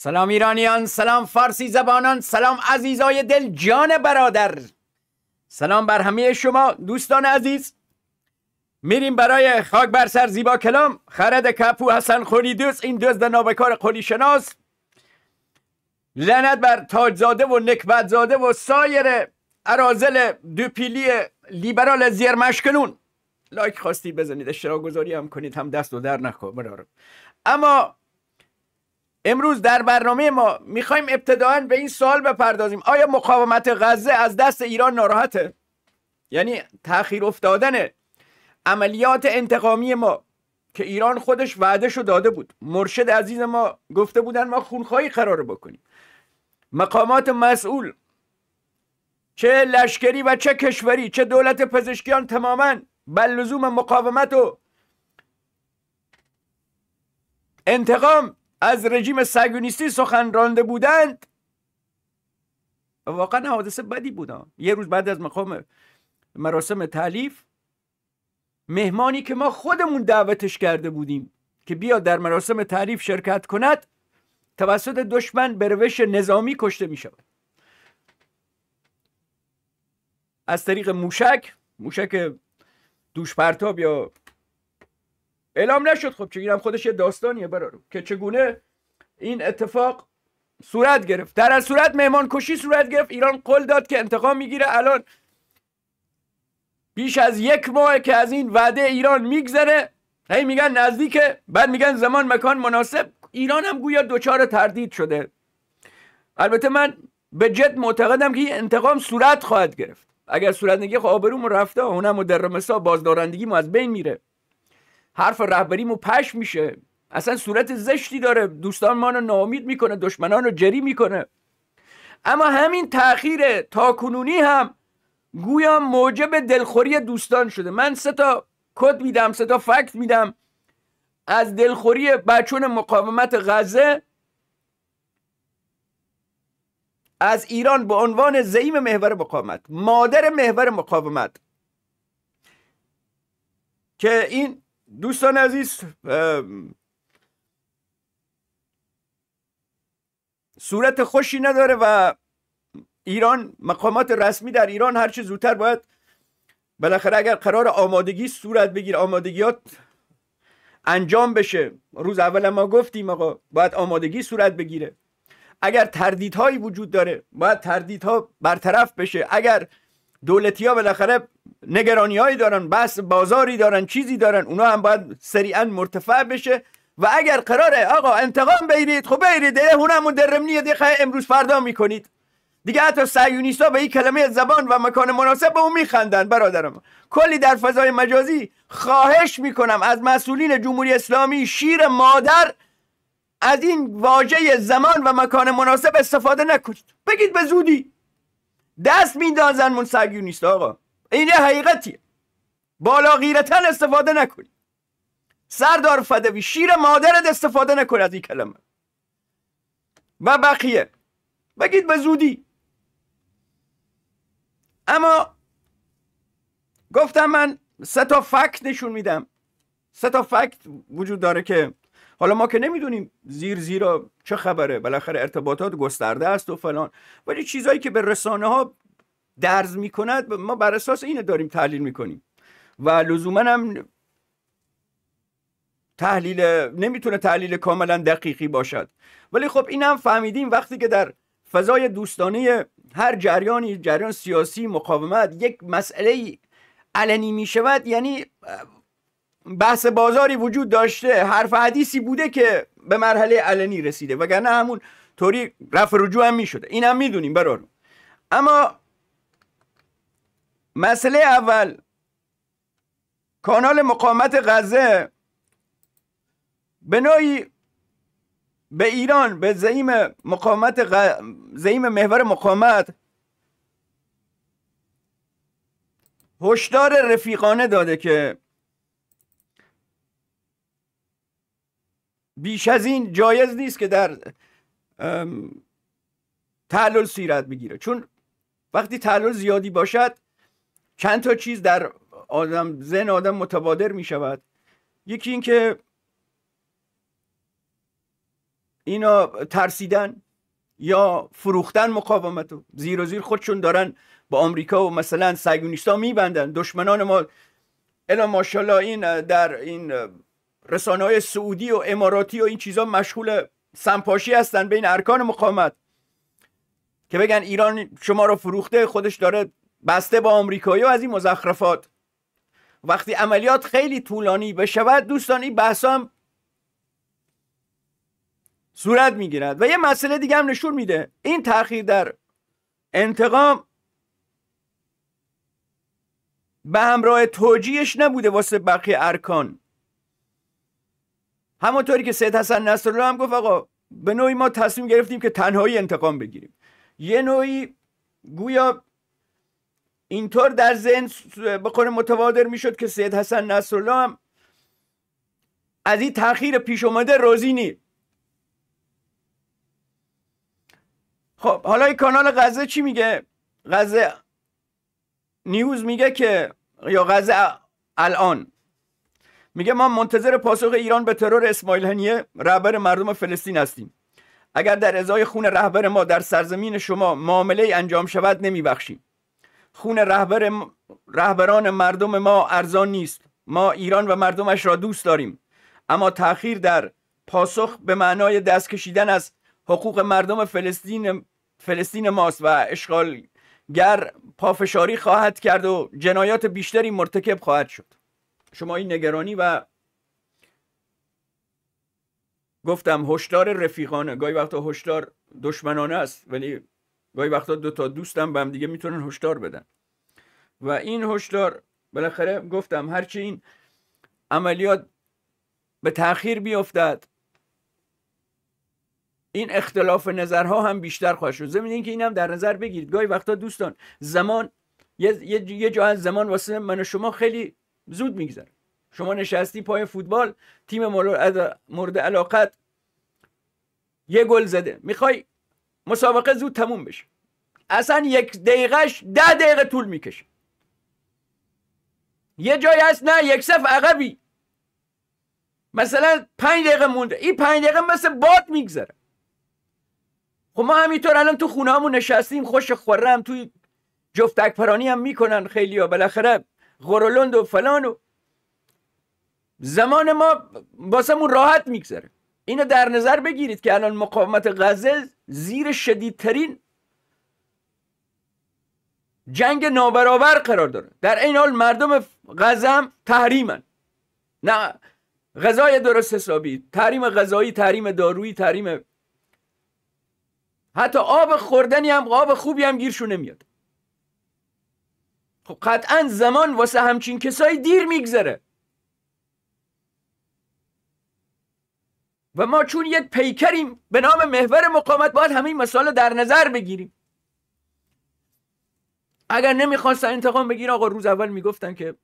سلام ایرانیان سلام فارسی زبانان سلام عزیزای دل جان برادر سلام بر همه شما دوستان عزیز میریم برای خاک بر سر زیبا کلام خرد کپو حسن خوری دوست این دزد نابکار خوری شناس لعنت بر تاجزاده و نکبتزاده و سایر ارازل دوپیلی لیبرال زیرمشکلون لایک خواستی بزنید اشتراک گذاری هم کنید هم دست و در نکو اما امروز در برنامه ما میخوایم ابتداعا به این سوال بپردازیم آیا مقاومت غزه از دست ایران ناراحته یعنی تاخیر افتادن عملیات انتقامی ما که ایران خودش شو داده بود مرشد عزیز ما گفته بودن ما خونخواهی قرار بکنیم مقامات مسئول چه لشکری و چه کشوری چه دولت پزشکیان تماما بل لزوم مقاومت و انتقام از رژیم سگونیستی سخن رانده بودند واقعا حادثه بدی بودن یه روز بعد از مقام مراسم تعلیف مهمانی که ما خودمون دعوتش کرده بودیم که بیا در مراسم تعریف شرکت کند توسط دشمن به روش نظامی کشته می شود از طریق موشک موشک دوش پرتاب یا اعلام نشد خب چه اینم خودش یه داستانیه برارو که چگونه این اتفاق صورت گرفت در از صورت مهمان کشی صورت گرفت ایران قول داد که انتقام میگیره الان بیش از یک ماه که از این وعده ایران میگذره هی میگن نزدیکه بعد میگن زمان مکان مناسب ایران هم گویا دوچار تردید شده البته من به جد معتقدم که این انتقام صورت خواهد گرفت اگر صورت نگیره خب آبروم رفته اونم و در بازدارندگی ما از بین میره حرف رهبریمو پش میشه اصلا صورت زشتی داره دوستان ما رو ناامید میکنه دشمنان رو جری میکنه اما همین تاخیر تاکنونی هم گویا موجب دلخوری دوستان شده من سه تا کد میدم سه تا فکت میدم از دلخوری بچون مقاومت غزه از ایران به عنوان زعیم محور مقاومت مادر محور مقاومت که این دوستان عزیز صورت خوشی نداره و ایران مقامات رسمی در ایران هرچه زودتر باید بالاخره اگر قرار آمادگی صورت بگیر آمادگیات انجام بشه روز اول ما گفتیم آقا باید آمادگی صورت بگیره اگر تردیدهایی وجود داره باید تردیدها برطرف بشه اگر دولتی ها بالاخره نگرانیهایی دارن بس بازاری دارن چیزی دارن اونا هم باید سریعا مرتفع بشه و اگر قراره آقا انتقام بگیرید خب بگیرید هونمون درم دیگه امروز فردا میکنید دیگه حتی ها به این کلمه زبان و مکان مناسب به اون میخندن برادرم کلی در فضای مجازی خواهش میکنم از مسئولین جمهوری اسلامی شیر مادر از این واژه زمان و مکان مناسب استفاده نکنید بگید به زودی دست میندازن من آقا این یه حقیقتیه بالا غیرتن استفاده نکنی سردار فدوی شیر مادرت استفاده نکن از این کلمه و بقیه بگید به زودی اما گفتم من سه تا فکت نشون میدم سه تا فکت وجود داره که حالا ما که نمیدونیم زیر زیرا چه خبره بالاخره ارتباطات گسترده است و فلان ولی چیزایی که به رسانه ها درز میکند ما بر اساس اینه داریم تحلیل میکنیم و لزوما هم تحلیل نمیتونه تحلیل کاملا دقیقی باشد ولی خب این هم فهمیدیم وقتی که در فضای دوستانه هر جریانی جریان سیاسی مقاومت یک مسئله علنی می شود یعنی بحث بازاری وجود داشته حرف حدیثی بوده که به مرحله علنی رسیده وگرنه همون طوری رفع رجوع هم می شده این هم میدونیم برارو اما مسئله اول کانال مقامت غزه به نوعی به ایران به زعیم مقامت غ... زعیم محور مقامت هشدار رفیقانه داده که بیش از این جایز نیست که در تعلل سیرت بگیره چون وقتی تعلل زیادی باشد چند تا چیز در آدم ذهن آدم متبادر می شود یکی اینکه اینا ترسیدن یا فروختن مقاومت رو زیر و زیر خودشون دارن با آمریکا و مثلا سگونیستا میبندن دشمنان ما الا ماشاءالله این در این رسانه های سعودی و اماراتی و این چیزا مشغول سمپاشی هستن بین ارکان مقاومت که بگن ایران شما رو فروخته خودش داره بسته با آمریکایی و از این مزخرفات وقتی عملیات خیلی طولانی بشود دوستان این بحث هم صورت میگیرد و یه مسئله دیگه هم نشون میده این تاخیر در انتقام به همراه توجیهش نبوده واسه بقیه ارکان همونطوری که سید حسن نصرالله هم گفت آقا به نوعی ما تصمیم گرفتیم که تنهایی انتقام بگیریم یه نوعی گویا اینطور در ذهن بخوره متوادر میشد که سید حسن نصرالله هم از این تاخیر پیش اومده روزی نی خب حالا این کانال غزه چی میگه غزه نیوز میگه که یا غزه الان میگه ما منتظر پاسخ ایران به ترور اسماعیل هنیه رهبر مردم فلسطین هستیم اگر در ازای خون رهبر ما در سرزمین شما معامله انجام شود نمیبخشیم خون رهبر رهبران مردم ما ارزان نیست ما ایران و مردمش را دوست داریم اما تاخیر در پاسخ به معنای دست کشیدن از حقوق مردم فلسطین فلسطین ماست و اشغالگر پافشاری خواهد کرد و جنایات بیشتری مرتکب خواهد شد شما این نگرانی و گفتم هشدار رفیقانه گاهی وقتا هشدار دشمنانه است ولی گاهی وقتا دو تا دوستم به هم دیگه میتونن هشدار بدن و این هشدار بالاخره گفتم هرچی این عملیات به تاخیر بیفتد این اختلاف نظرها هم بیشتر خواهد شد زمین اینکه این هم در نظر بگیرید گاهی وقتا دوستان زمان یه, یه جا از زمان واسه من و شما خیلی زود میگذره شما نشستی پای فوتبال تیم مورد علاقت یه گل زده میخوای مسابقه زود تموم بشه اصلا یک دقیقهش ده دقیقه طول میکشه یه جایی هست نه یک صف عقبی مثلا پنج دقیقه مونده این پنج دقیقه مثل باد میگذره خب ما همینطور الان تو خونه همون نشستیم خوش خورم توی جفتک پرانی هم میکنن خیلی ها بالاخره غرولند و فلان و زمان ما باسمون راحت میگذره اینو در نظر بگیرید که الان مقاومت غزه زیر شدیدترین جنگ نابرابر قرار داره در این حال مردم غزم تحریمن نه غذای درست حسابی تحریم غذایی تحریم دارویی تحریم حتی آب خوردنی هم آب خوبی هم گیرشون نمیاد خب قطعا زمان واسه همچین کسایی دیر میگذره و ما چون یک پیکریم به نام محور مقامت باید همه این مسائل رو در نظر بگیریم اگر نمیخواستن انتقام بگیر آقا روز اول میگفتن که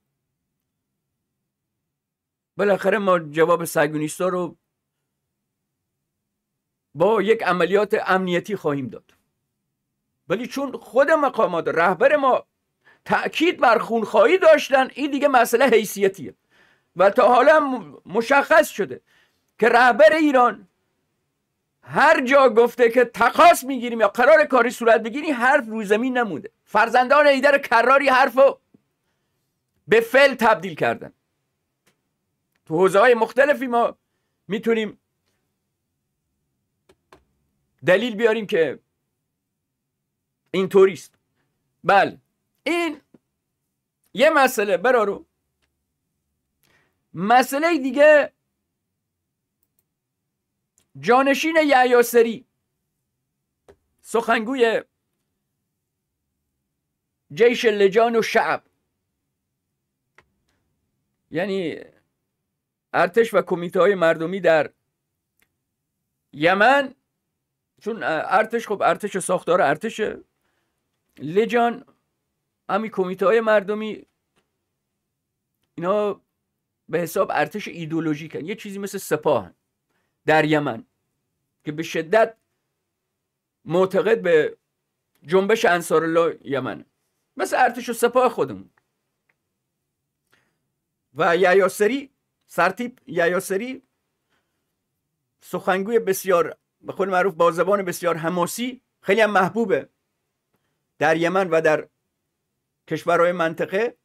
بالاخره ما جواب سگونیستا رو با یک عملیات امنیتی خواهیم داد ولی چون خود مقامات رهبر ما تأکید بر خونخواهی داشتن این دیگه مسئله حیثیتیه و تا حالا مشخص شده که رهبر ایران هر جا گفته که تقاس میگیریم یا قرار کاری صورت بگیری حرف روی زمین نمونده فرزندان ایدر کراری حرفو به فعل تبدیل کردن تو حوزه های مختلفی ما میتونیم دلیل بیاریم که این توریست بله این یه مسئله برارو مسئله دیگه جانشین یعیاسری سخنگوی جیش لجان و شعب یعنی ارتش و کمیته های مردمی در یمن چون ارتش خب ارتش ساختار ارتش لجان همین کمیته های مردمی اینا به حساب ارتش ایدولوژیکن یه چیزی مثل سپاهن در یمن که به شدت معتقد به جنبش انصار الله یمن مثل ارتش و سپاه خودمون و یعیاسری سرتیب یعیاسری سخنگوی بسیار به خود معروف با بسیار حماسی خیلی هم محبوبه در یمن و در کشورهای منطقه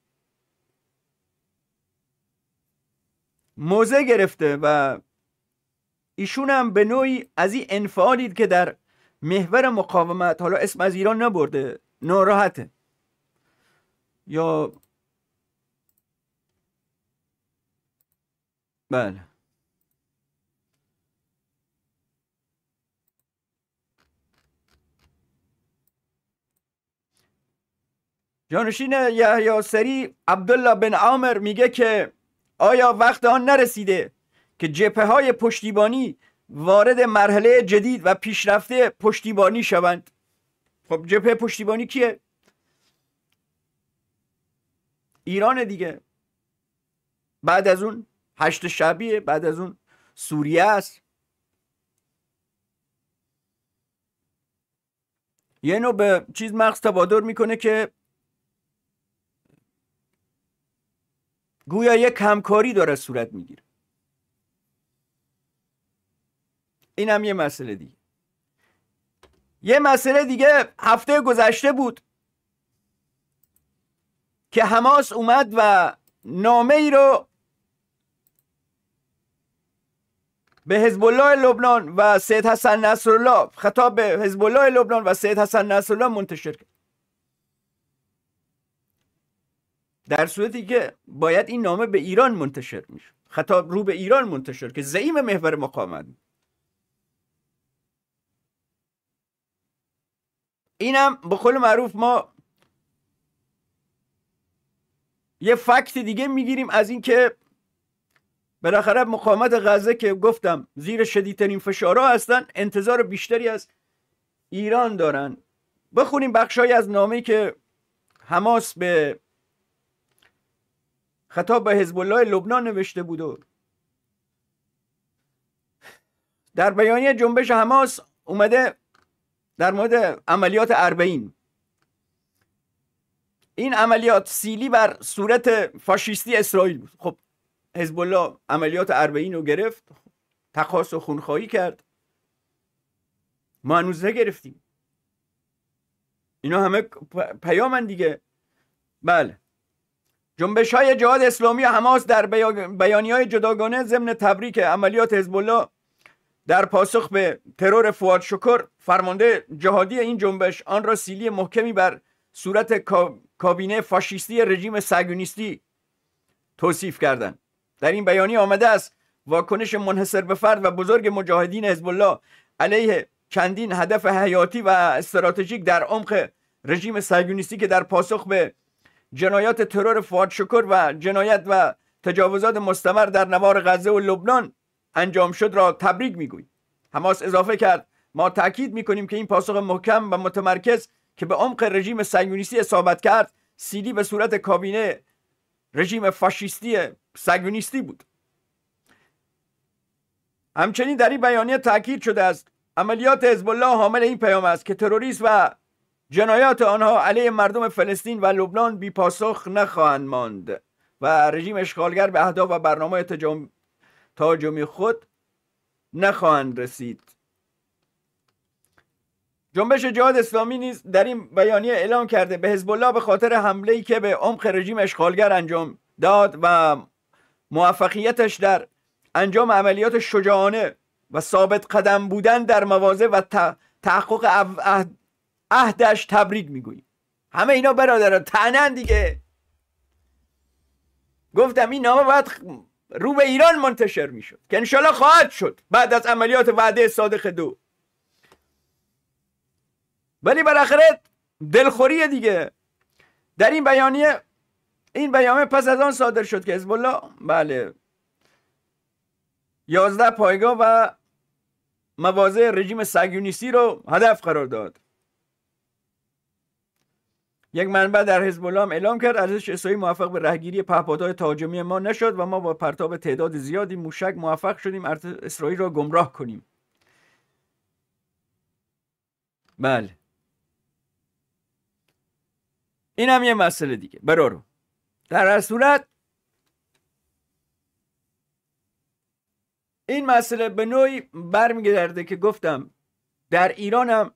موزه گرفته و ایشون هم به نوعی از این انفعالید که در محور مقاومت حالا اسم از ایران نبرده ناراحته یا بله جانشین یحیی سری عبدالله بن عامر میگه که آیا وقت آن نرسیده که جبهه های پشتیبانی وارد مرحله جدید و پیشرفته پشتیبانی شوند خب جبهه پشتیبانی کیه ایران دیگه بعد از اون هشت شبیه بعد از اون سوریه است یه نوع به چیز مغز تبادر میکنه که گویا یک همکاری داره صورت میگیره این هم یه مسئله دیگه یه مسئله دیگه هفته گذشته بود که حماس اومد و نامه ای رو به حزب لبنان و سید حسن نصرالله خطاب به حزب لبنان و سید حسن نصرالله منتشر کرد در صورتی که باید این نامه به ایران منتشر میشه خطاب رو به ایران منتشر که زعیم محور مقاومت اینم به قول معروف ما یه فکت دیگه میگیریم از اینکه بالاخره مقاومت غزه که گفتم زیر شدیدترین فشارها هستن انتظار بیشتری از ایران دارن بخونیم بخشهایی از نامه که حماس به خطاب به حزب الله لبنان نوشته بود و در بیانیه جنبش حماس اومده در مورد عملیات اربعین این عملیات سیلی بر صورت فاشیستی اسرائیل بود خب حزب الله عملیات اربعین رو گرفت تقاس و خونخواهی کرد ما هنوز نگرفتیم اینا همه پیامن دیگه بله جنبش های جهاد اسلامی و حماس در بیانیه‌های های جداگانه ضمن تبریک عملیات حزب الله در پاسخ به ترور فواد شکر فرمانده جهادی این جنبش آن را سیلی محکمی بر صورت کابینه فاشیستی رژیم سگونیستی توصیف کردند در این بیانیه آمده است واکنش منحصر به فرد و بزرگ مجاهدین حزب علیه چندین هدف حیاتی و استراتژیک در عمق رژیم سگونیستی که در پاسخ به جنایات ترور فواد شکر و جنایت و تجاوزات مستمر در نوار غزه و لبنان انجام شد را تبریک میگوی حماس اضافه کرد ما تاکید میکنیم که این پاسخ محکم و متمرکز که به عمق رژیم صهیونیستی اصابت کرد سیدی به صورت کابینه رژیم فاشیستی صهیونیستی بود همچنین در این بیانیه تاکید شده است عملیات حزب الله حامل این پیام است که تروریسم و جنایات آنها علیه مردم فلسطین و لبنان بی پاسخ نخواهند ماند و رژیم اشغالگر به اهداف و برنامه تاجم خود نخواهند رسید جنبش جهاد اسلامی نیز در این بیانیه اعلام کرده به حزب الله به خاطر حمله ای که به عمق رژیم اشغالگر انجام داد و موفقیتش در انجام عملیات شجاعانه و ثابت قدم بودن در مواضع و تحقق عهدش تبرید میگوییم همه اینا برادران تنن دیگه گفتم این نامه باید رو به ایران منتشر میشد که انشالله خواهد شد بعد از عملیات وعده صادق دو ولی بالاخره دلخوری دیگه در این بیانیه این بیانیه پس از آن صادر شد که حزب الله بله یازده پایگاه و مواضع رژیم سگیونیستی رو هدف قرار داد یک منبع در حزب الله اعلام کرد ارزش اسرائیل موفق به رهگیری پهپادهای تهاجمی ما نشد و ما با پرتاب تعداد زیادی موشک موفق شدیم اسرائیل را گمراه کنیم بله این هم یه مسئله دیگه برارو در هر صورت این مسئله به نوعی برمیگرده که گفتم در ایران هم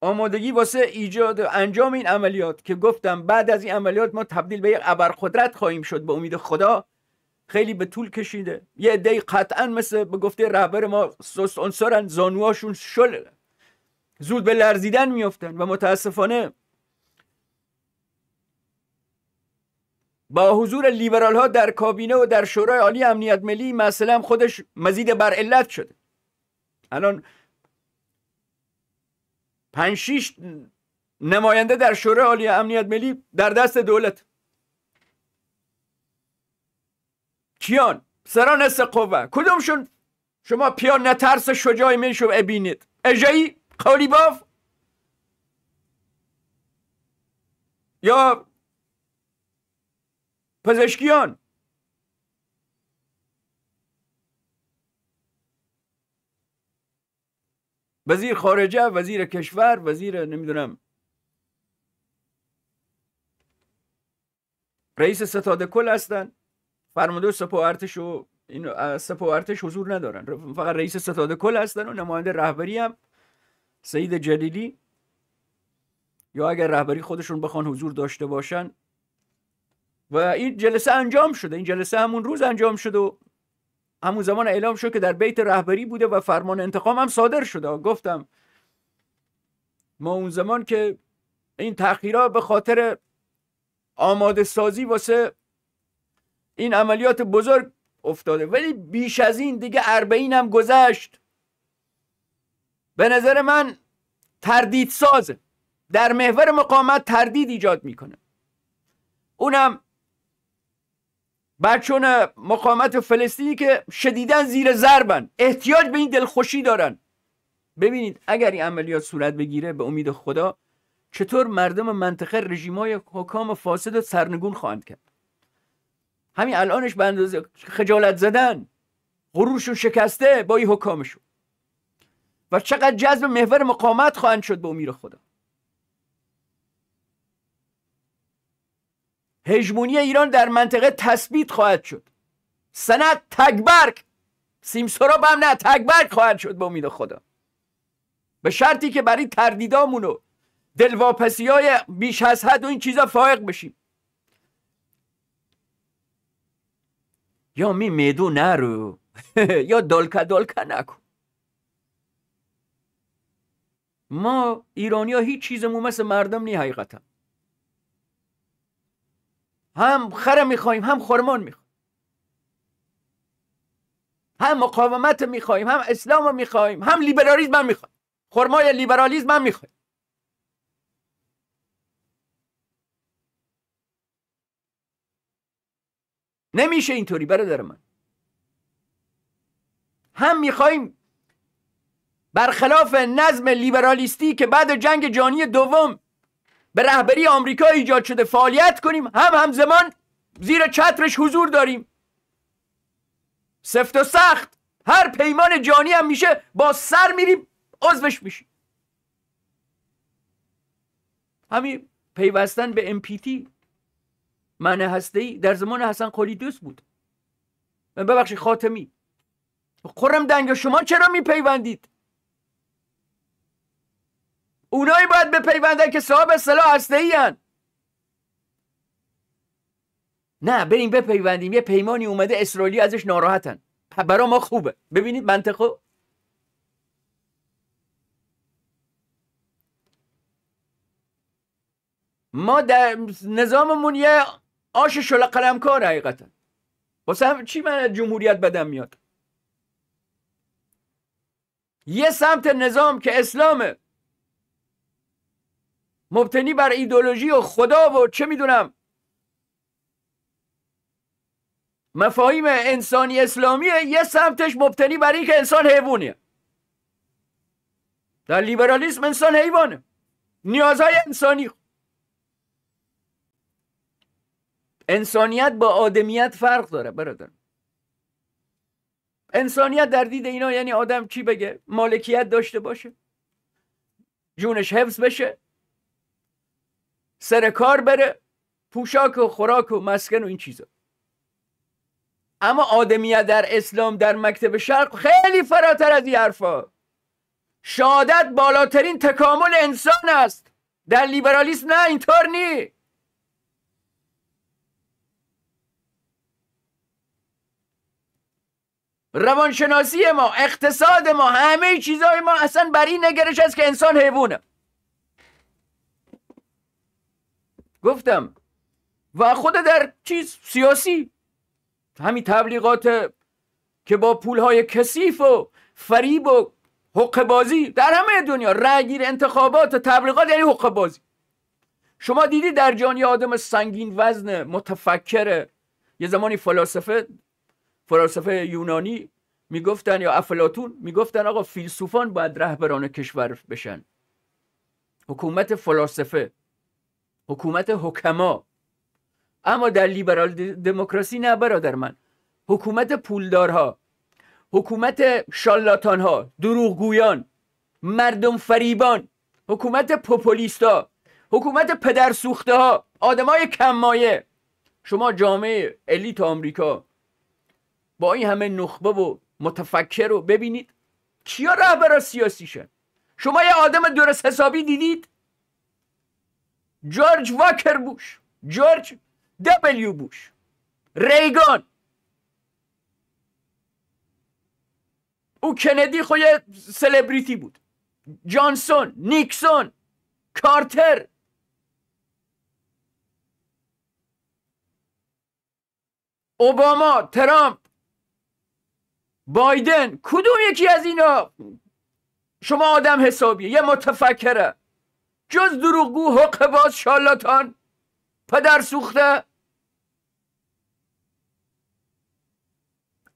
آمادگی واسه ایجاد انجام این عملیات که گفتم بعد از این عملیات ما تبدیل به یک ابرقدرت خواهیم شد به امید خدا خیلی به طول کشیده یه عده قطعا مثل به گفته رهبر ما سست انصارن زانوهاشون شل زود به لرزیدن میفتن و متاسفانه با حضور لیبرال ها در کابینه و در شورای عالی امنیت ملی مثلا خودش مزید بر علت شده الان پنج شیش نماینده در شورای عالی امنیت ملی در دست دولت کیان سران است قوه کدومشون شما پیان نترس شجای میشو ابینید؟ اجایی باف؟ یا پزشکیان وزیر خارجه وزیر کشور وزیر نمیدونم رئیس ستاد کل هستن فرمانده سپاه ارتش و این سپاه ارتش حضور ندارن فقط رئیس ستاد کل هستن و نماینده رهبری هم سید جلیلی یا اگر رهبری خودشون بخوان حضور داشته باشن و این جلسه انجام شده این جلسه همون روز انجام شده و همون زمان اعلام شد که در بیت رهبری بوده و فرمان انتقام هم صادر شده گفتم ما اون زمان که این تأخیرها به خاطر آماده سازی واسه این عملیات بزرگ افتاده ولی بیش از این دیگه اربعین هم گذشت به نظر من تردید سازه در محور مقامت تردید ایجاد میکنه اونم چون مقامت فلسطینی که شدیدا زیر ضربن احتیاج به این دلخوشی دارن ببینید اگر این عملیات صورت بگیره به امید خدا چطور مردم منطقه رژیمای حکام فاسد و سرنگون خواهند کرد همین الانش به اندازه خجالت زدن غرورشون شکسته با این حکامشون و چقدر جذب محور مقامت خواهند شد به امید خدا هژمونی ایران در منطقه تثبیت خواهد شد سند تگبرگ سیمسورا هم نه تگبرگ خواهد شد به امید خدا به شرطی که برای تردیدامون و دلواپسی های بیش از حد و این چیزا فائق بشیم یا می میدو نرو یا دلکا دلکا نکن ما ایرانیا هیچ چیزمون مثل مردم نی حقیقتا هم خرم میخواییم، هم خرمان میخواییم هم مقاومت میخواییم، هم اسلام رو هم لیبرالیزم هم میخواهیم خرمای لیبرالیزم هم میخواهیم نمیشه اینطوری برادر من هم میخواییم برخلاف نظم لیبرالیستی که بعد جنگ جهانی دوم به رهبری آمریکا ایجاد شده فعالیت کنیم هم همزمان زیر چترش حضور داریم سفت و سخت هر پیمان جانی هم میشه با سر میریم عضوش میشیم همین پیوستن به امپیتی من هستی در زمان حسن دوست بود ببخشید خاتمی خورم دنگ شما چرا میپیوندید اونایی باید پیوندن که صاحب ای هن نه بریم بپیوندیم یه پیمانی اومده اسرائیلی ازش ناراحتن برا ما خوبه ببینید منطقه ما در نظاممون یه آش شل قلمکار حقیقتا واسه چی من جمهوریت بدم میاد یه سمت نظام که اسلامه مبتنی بر ایدولوژی و خدا و چه میدونم مفاهیم انسانی اسلامی یه سمتش مبتنی بر اینکه انسان حیوانیه در لیبرالیسم انسان حیوانه نیازهای انسانی انسانیت با آدمیت فرق داره برادر انسانیت در دید اینا یعنی آدم چی بگه مالکیت داشته باشه جونش حفظ بشه سر کار بره پوشاک و خوراک و مسکن و این چیزا اما آدمیت در اسلام در مکتب شرق خیلی فراتر از این حرفا شهادت بالاترین تکامل انسان است در لیبرالیسم نه اینطور نی روانشناسی ما اقتصاد ما همه چیزهای ما اصلا بر این نگرش است که انسان حیوانه گفتم و خود در چیز سیاسی همین تبلیغات که با پولهای کثیف و فریب و حق بازی در همه دنیا رأیگیر انتخابات و تبلیغات یعنی حق بازی شما دیدی در جان یه آدم سنگین وزن متفکر یه زمانی فلاسفه فلاسفه یونانی میگفتن یا افلاتون میگفتن آقا فیلسوفان باید رهبران کشور بشن حکومت فلاسفه حکومت حکما اما در لیبرال دموکراسی نه برادر من حکومت پولدارها حکومت شالاتانها دروغگویان مردم فریبان حکومت پوپولیستا حکومت سوخته ها آدمای کمایه شما جامعه الیت آمریکا با این همه نخبه و متفکر رو ببینید کیا رهبر سیاسیشن شما یه آدم درست حسابی دیدید جورج واکر بوش جورج دبلیو بوش ریگان او کندی خو سلبریتی بود جانسون نیکسون کارتر اوباما ترامپ بایدن کدوم یکی از اینا شما آدم حسابیه یه متفکره جز دروغگو حق باز شالاتان پدر سوخته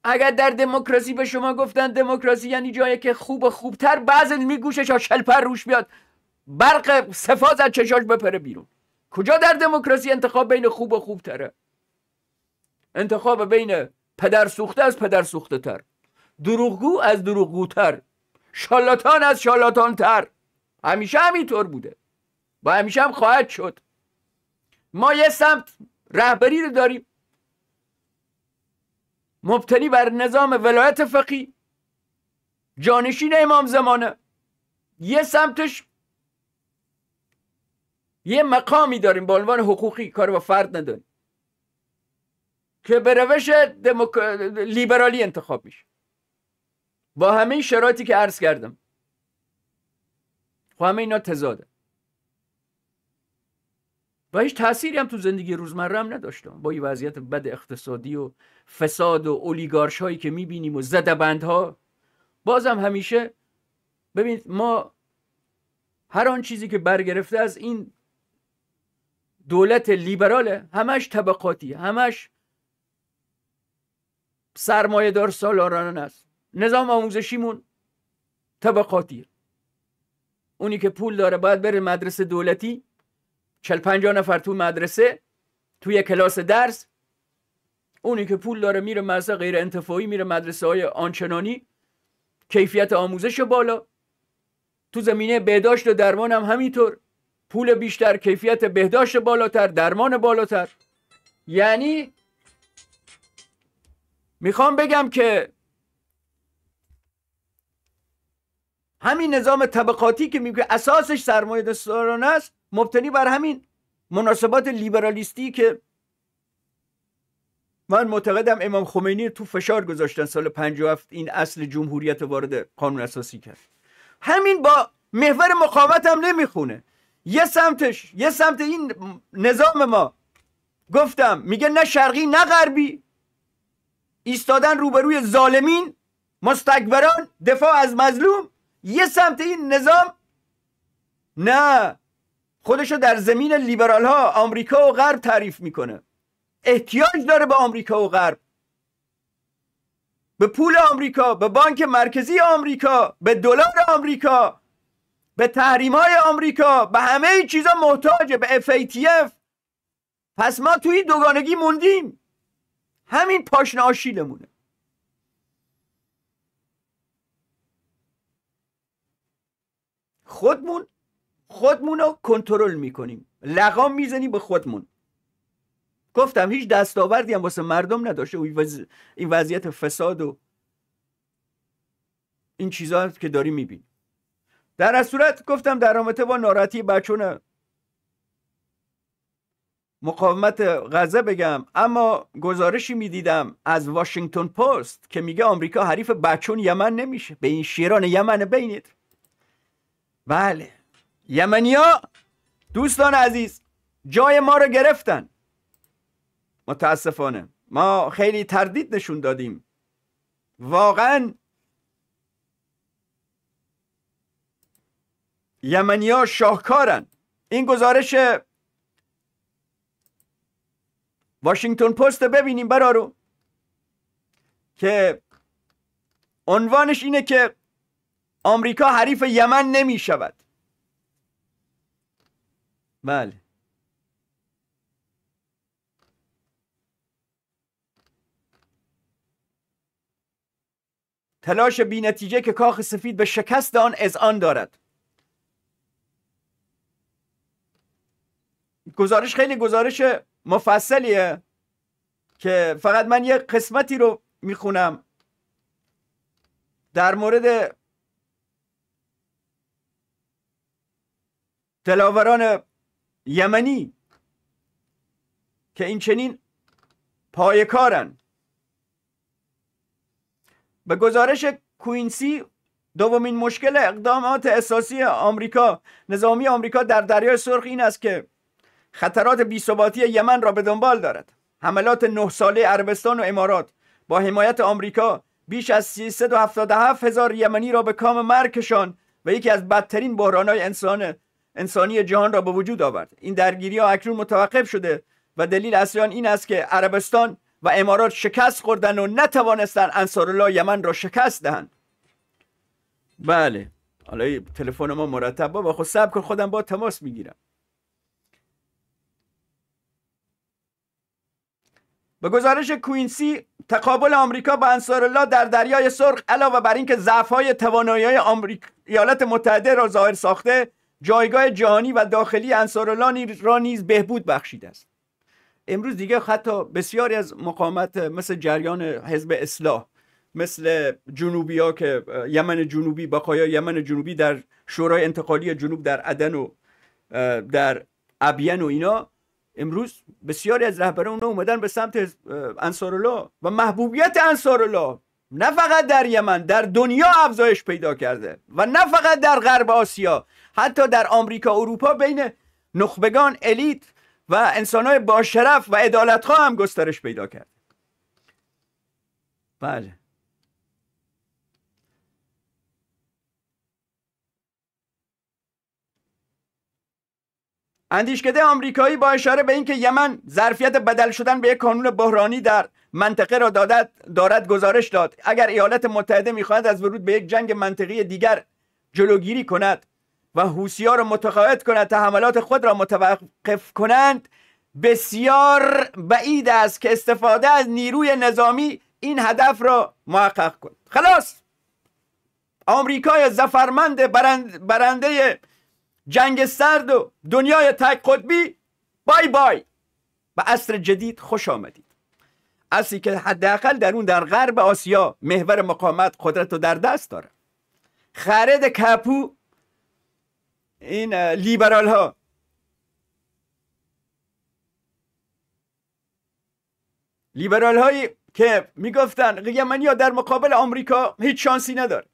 اگر در دموکراسی به شما گفتن دموکراسی یعنی جایی که خوب و خوبتر بعضی میگوشش شلپر روش بیاد برق سفاز از چشاش بپره بیرون کجا در دموکراسی انتخاب بین خوب و خوبتره؟ انتخاب بین پدر سوخته از پدر سوخته تر دروغگو از دروغگو تر شالاتان از شالاتان تر همیشه همینطور بوده و همیشه هم خواهد شد ما یه سمت رهبری رو داریم مبتنی بر نظام ولایت فقی جانشین امام زمانه یه سمتش یه مقامی داریم به عنوان حقوقی کار با فرد نداریم که به روش لیبرالی انتخاب میشه با همه این شرایطی که عرض کردم خب همه اینا تزاده و هیچ تأثیری هم تو زندگی روزمره هم نداشتم با این وضعیت بد اقتصادی و فساد و اولیگارش هایی که میبینیم و بند ها بازم همیشه ببینید ما هر آن چیزی که برگرفته از این دولت لیبراله همش طبقاتی همش سرمایه دار آرانان است نظام آموزشیمون طبقاتی اونی که پول داره باید بره مدرسه دولتی چل پنجا نفر تو مدرسه توی کلاس درس اونی که پول داره میره مدرسه غیر انتفاعی میره مدرسه های آنچنانی کیفیت آموزش بالا تو زمینه بهداشت و درمان هم همینطور پول بیشتر کیفیت بهداشت بالاتر درمان بالاتر یعنی میخوام بگم که همین نظام طبقاتی که میگه اساسش سرمایه است مبتنی بر همین مناسبات لیبرالیستی که من معتقدم امام خمینی تو فشار گذاشتن سال 57 این اصل جمهوریت وارد قانون اساسی کرد همین با محور مقاومت هم نمیخونه یه سمتش یه سمت این نظام ما گفتم میگه نه شرقی نه غربی ایستادن روبروی ظالمین مستکبران دفاع از مظلوم یه سمت این نظام نه خودشو در زمین لیبرال ها آمریکا و غرب تعریف میکنه احتیاج داره به آمریکا و غرب به پول آمریکا به بانک مرکزی آمریکا به دلار آمریکا به تحریم های آمریکا به همه این چیزا محتاجه به FATF پس ما توی دوگانگی موندیم همین پاشن آشیلمونه خودمون خودمون رو کنترل میکنیم لغام میزنیم به خودمون گفتم هیچ دستاوردی هم واسه مردم نداشته این وضعیت فساد و این چیزا که داری میبینی در از صورت گفتم در رابطه با ناراحتی بچون مقاومت غزه بگم اما گزارشی میدیدم از واشنگتن پست که میگه آمریکا حریف بچون یمن نمیشه به این شیران یمن بینید بله یمنیا دوستان عزیز جای ما رو گرفتن متاسفانه ما خیلی تردید نشون دادیم واقعا یمنیا شاهکارن این گزارش واشنگتن پست ببینیم برارو که عنوانش اینه که آمریکا حریف یمن نمی شود بله تلاش نتیجه که کاخ سفید به شکست آن اذعان دارد گزارش خیلی گزارش مفصلیه که فقط من یه قسمتی رو میخونم در مورد دلاوران یمنی که این چنین پایکارن به گزارش کوینسی دومین مشکل اقدامات اساسی آمریکا نظامی آمریکا در دریای سرخ این است که خطرات بیثباتی یمن را به دنبال دارد حملات نه ساله عربستان و امارات با حمایت آمریکا بیش از 377 هزار یمنی را به کام مرگشان و یکی از بدترین بحرانهای انسان انسانی جهان را به وجود آورد این درگیری ها اکنون متوقف شده و دلیل آن این است که عربستان و امارات شکست خوردن و نتوانستند انصارالله یمن را شکست دهند بله حالا تلفن ما مرتب با خود سب خودم با تماس میگیرم به گزارش کوینسی تقابل آمریکا با انصارالله در دریای سرخ علاوه بر اینکه ضعف‌های توانایی آمریکا ایالات متحده را ظاهر ساخته جایگاه جهانی و داخلی انصارالله را نیز بهبود بخشیده است امروز دیگه حتی بسیاری از مقامت مثل جریان حزب اصلاح مثل جنوبی ها که یمن جنوبی بقایای یمن جنوبی در شورای انتقالی جنوب در عدن و در ابین و اینا امروز بسیاری از رهبران اونا اومدن به سمت انصارالله و محبوبیت انصارالله نه فقط در یمن در دنیا افزایش پیدا کرده و نه فقط در غرب آسیا حتی در آمریکا اروپا بین نخبگان الیت و انسانهای باشرف و ها هم گسترش پیدا کرده بله اندیشکده آمریکایی با اشاره به اینکه یمن ظرفیت بدل شدن به یک کانون بحرانی در منطقه را دادت دارد گزارش داد اگر ایالات متحده میخواهد از ورود به یک جنگ منطقی دیگر جلوگیری کند و ها را متقاعد کند تا حملات خود را متوقف کنند بسیار بعید است که استفاده از نیروی نظامی این هدف را محقق کند خلاص آمریکای زفرمند برند برنده جنگ سرد و دنیای تک قطبی بای بای به عصر جدید خوش آمدید اصلی که حداقل در اون در غرب آسیا محور مقامت قدرت رو در دست داره خرد کپو این لیبرال ها لیبرال هایی که میگفتن یمنی در مقابل آمریکا هیچ شانسی نداره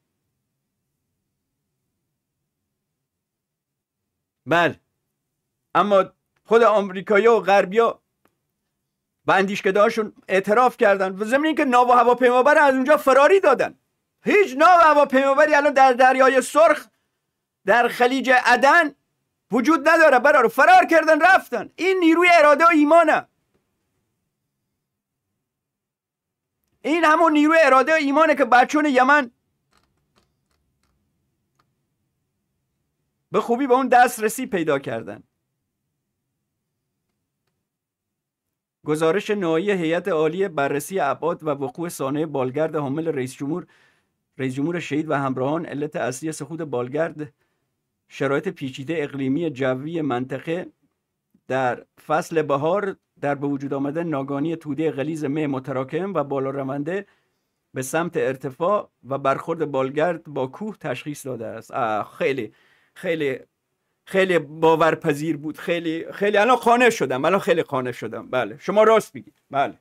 بله اما خود آمریکایی و غربیا و اندیشکدهاشون اعتراف کردن و ضمن اینکه ناو هواپیمابر از اونجا فراری دادن هیچ ناو هواپیمابری الان در دریای سرخ در خلیج عدن وجود نداره برارو فرار کردن رفتن این نیروی اراده و ایمانه این همون نیروی اراده و ایمانه که بچون یمن به خوبی به اون دسترسی پیدا کردن گزارش نهایی هیئت عالی بررسی ابعاد و وقوع سانه بالگرد حامل رئیس جمهور رئیس جمهور شهید و همراهان علت اصلی سقوط بالگرد شرایط پیچیده اقلیمی جوی منطقه در فصل بهار در به وجود آمدن ناگانی توده غلیز مه متراکم و بالا رونده به سمت ارتفاع و برخورد بالگرد با کوه تشخیص داده است خیلی خیلی خیلی باورپذیر بود خیلی خیلی الان قانع شدم الان خیلی قانع شدم بله شما راست میگید بله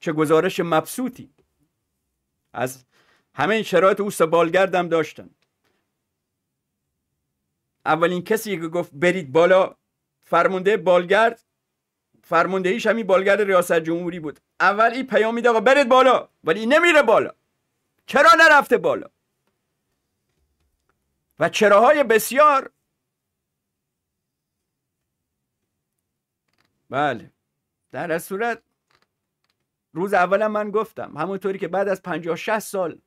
چه گزارش مبسوطی از همه این شرایط او سبالگردم داشتن اولین کسی که گفت برید بالا فرمونده بالگرد فرمونده ایش همین بالگرد ریاست جمهوری بود اول این پیام میده آقا برید بالا ولی نمیره بالا چرا نرفته بالا و چراهای بسیار بله در از صورت روز اول من گفتم همونطوری که بعد از 50 60 سال